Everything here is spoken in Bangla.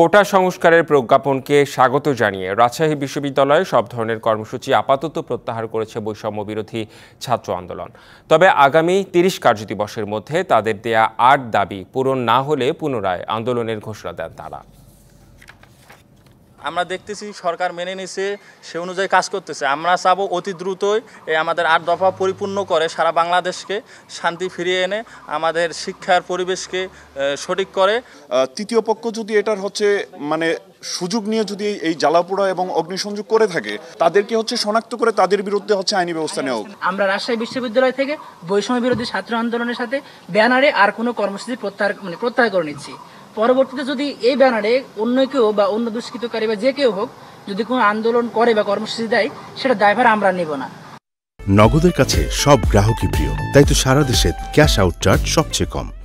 কোটা সংস্কারের প্রজ্ঞাপনকে স্বাগত জানিয়ে রাজশাহী বিশ্ববিদ্যালয়ে সব ধরনের কর্মসূচি আপাতত প্রত্যাহার করেছে বৈষম্য বিরোধী ছাত্র আন্দোলন তবে আগামী তিরিশ কার্যদিবসের মধ্যে তাদের দেয়া আট দাবি পূরণ না হলে পুনরায় আন্দোলনের ঘোষণা দেন তারা আমরা দেখতেছি সরকার মেনে নিছে সে অনুযায়ী কাজ করতেছে আমরা চাবো অতি দ্রুতই এই আমাদের আট দফা পরিপূর্ণ করে সারা বাংলাদেশকে শান্তি ফিরিয়ে এনে আমাদের শিক্ষার পরিবেশকে সঠিক করে তৃতীয় পক্ষ যদি এটার হচ্ছে মানে সুযোগ নিয়ে যদি এই জ্বালাপোড়া এবং অগ্নিসংযোগ করে থাকে তাদেরকে হচ্ছে শনাক্ত করে তাদের বিরুদ্ধে হচ্ছে আইনি ব্যবস্থা নেওয়া আমরা রাজশাহী বিশ্ববিদ্যালয় থেকে বৈষম্য বিরোধী ছাত্র আন্দোলনের সাথে ব্যানারে আর কোনো কর্মসূচি প্রত্যাহার মানে প্রত্যাহার করে নিচ্ছি পরবর্তীতে যদি এই ব্যানারে অন্য কেউ বা অন্য দুষ্কৃতকারী বা যে কেউ হোক যদি কোনো আন্দোলন করে বা কর্মসূচি দেয় সেটা দায়ভার আমরা নেব না নগদের কাছে সব গ্রাহকই প্রিয় তাই তো সারা দেশে ক্যাশ আউট চার্জ সবচেয়ে কম